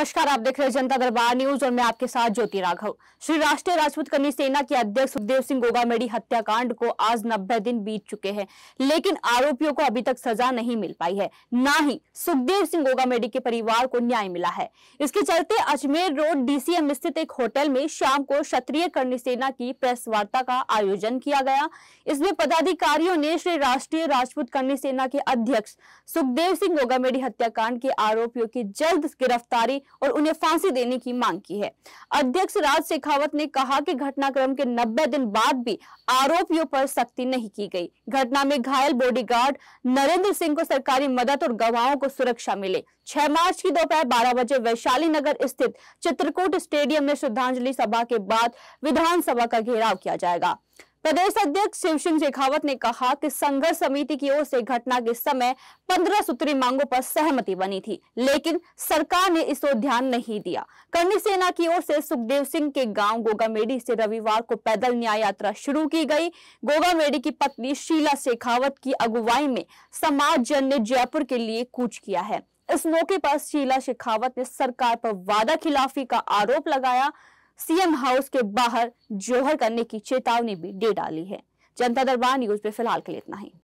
नमस्कार आप देख रहे हैं जनता दरबार न्यूज और मैं आपके साथ ज्योति राघव श्री राष्ट्रीय राजपूत कर्मी सेना के अध्यक्ष सुखदेव सिंह गोगामेडी हत्याकांड को आज 90 दिन बीत चुके हैं लेकिन आरोपियों को अभी तक सजा नहीं मिल पाई है ना ही सुखदेव सिंह गोगामेडी के परिवार को न्याय मिला है इसके चलते अजमेर रोड डीसीएम स्थित एक होटल में शाम को क्षत्रिय कर्णी सेना की प्रेस वार्ता का आयोजन किया गया इसमें पदाधिकारियों ने श्री राष्ट्रीय राजपूत कर्मी सेना के अध्यक्ष सुखदेव सिंह गोगामेडी हत्याकांड के आरोपियों की जल्द गिरफ्तारी और उन्हें फांसी देने की मांग की है अध्यक्ष राज शेखावत ने कहा कि घटनाक्रम के 90 दिन बाद भी आरोपियों पर सख्ती नहीं की गई घटना में घायल बॉडीगार्ड नरेंद्र सिंह को सरकारी मदद और गवाहों को सुरक्षा मिले 6 मार्च की दोपहर बारह बजे वैशाली नगर स्थित चित्रकूट स्टेडियम में श्रद्धांजलि सभा के बाद विधानसभा का घेराव किया जाएगा प्रदेश अध्यक्ष शिव सिंह शेखावत ने कहा कि संघर्ष समिति की ओर से घटना के समय पंद्रह सूत्री मांगों पर सहमति बनी थी लेकिन सरकार ने इस ओर ध्यान नहीं दिया कर्णी सेना की ओर से सुखदेव सिंह के गांव गोगामेडी से रविवार को पैदल न्याय यात्रा शुरू की गई गोगामेडी की पत्नी शीला शेखावत की अगुवाई में समाज जन ने जयपुर के लिए कूच किया है इस मौके पर शीला शेखावत ने सरकार पर वादा खिलाफी का आरोप लगाया सीएम हाउस के बाहर जोहर करने की चेतावनी भी दे डाली है जनता दरबार न्यूज पे फिलहाल के लिए इतना ही